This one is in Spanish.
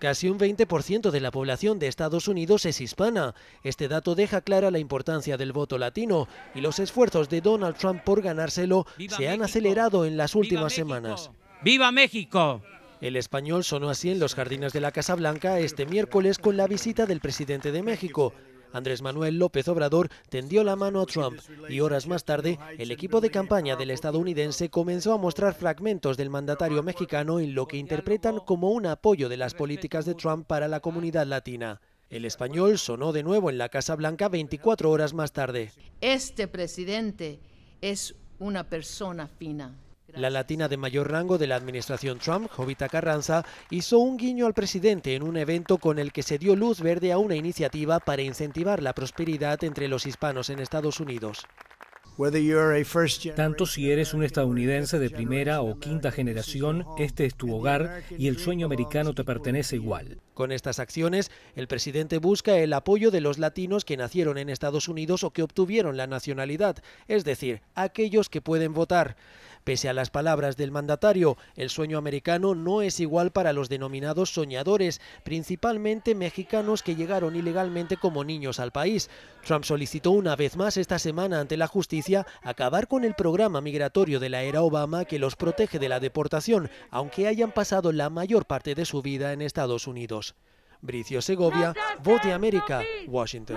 Casi un 20% de la población de Estados Unidos es hispana. Este dato deja clara la importancia del voto latino y los esfuerzos de Donald Trump por ganárselo se han acelerado en las últimas semanas. ¡Viva México! El español sonó así en los jardines de la Casa Blanca este miércoles con la visita del presidente de México. Andrés Manuel López Obrador tendió la mano a Trump y horas más tarde el equipo de campaña del estadounidense comenzó a mostrar fragmentos del mandatario mexicano en lo que interpretan como un apoyo de las políticas de Trump para la comunidad latina. El español sonó de nuevo en la Casa Blanca 24 horas más tarde. Este presidente es una persona fina. La latina de mayor rango de la administración Trump, Jovita Carranza, hizo un guiño al presidente en un evento con el que se dio luz verde a una iniciativa para incentivar la prosperidad entre los hispanos en Estados Unidos. Tanto si eres un estadounidense de primera o quinta generación, este es tu hogar y el sueño americano te pertenece igual. Con estas acciones, el presidente busca el apoyo de los latinos que nacieron en Estados Unidos o que obtuvieron la nacionalidad, es decir, aquellos que pueden votar. Pese a las palabras del mandatario, el sueño americano no es igual para los denominados soñadores, principalmente mexicanos que llegaron ilegalmente como niños al país. Trump solicitó una vez más esta semana ante la justicia acabar con el programa migratorio de la era Obama que los protege de la deportación, aunque hayan pasado la mayor parte de su vida en Estados Unidos. Bricio Segovia, Voz de América, Washington.